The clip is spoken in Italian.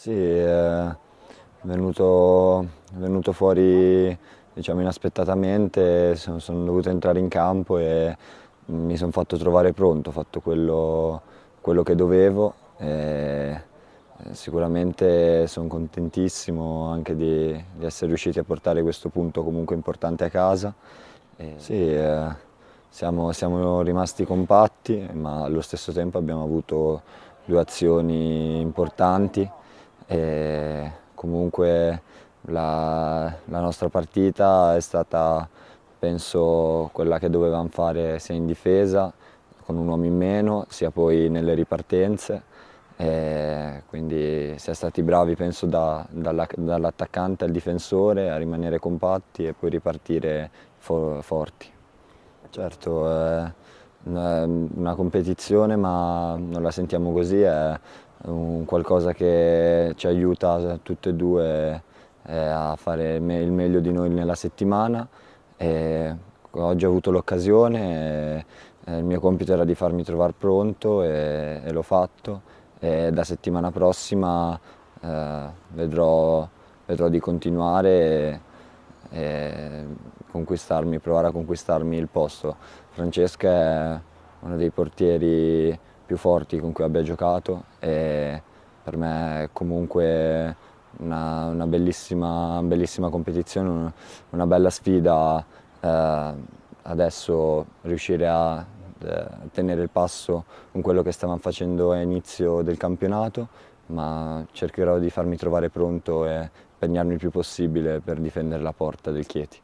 Sì, è venuto, è venuto fuori diciamo, inaspettatamente, sono, sono, dovuto entrare in campo e mi sono fatto trovare pronto, ho fatto quello, quello che dovevo. Eh, sicuramente sono contentissimo anche di, di, essere riusciti a portare questo punto comunque importante a casa. E sì, eh, siamo, siamo rimasti compatti, ma allo stesso tempo abbiamo avuto due azioni importanti e comunque la, la nostra partita è stata penso quella che dovevamo fare sia in difesa con un uomo in meno sia poi nelle ripartenze e quindi si è stati bravi penso da, dall'attaccante al difensore a rimanere compatti e poi ripartire for, forti. Certo è eh, una competizione ma non la sentiamo così, è un qualcosa che ci aiuta eh, tutte e due eh, a fare il meglio di noi nella settimana. E oggi ho avuto l'occasione, eh, il mio compito era di farmi trovare pronto e, e l'ho fatto. E da settimana prossima eh, vedrò, vedrò, di continuare e, e conquistarmi, provare a conquistarmi il posto. Francesca è uno dei portieri più forti con cui abbia giocato e per me è comunque una, una bellissima, bellissima, competizione, una, bella sfida. Eh, adesso riuscire a eh, tenere il passo con quello che stavamo facendo a inizio del campionato, ma cercherò di farmi trovare pronto e impegnarmi il più possibile per difendere la porta del Chieti.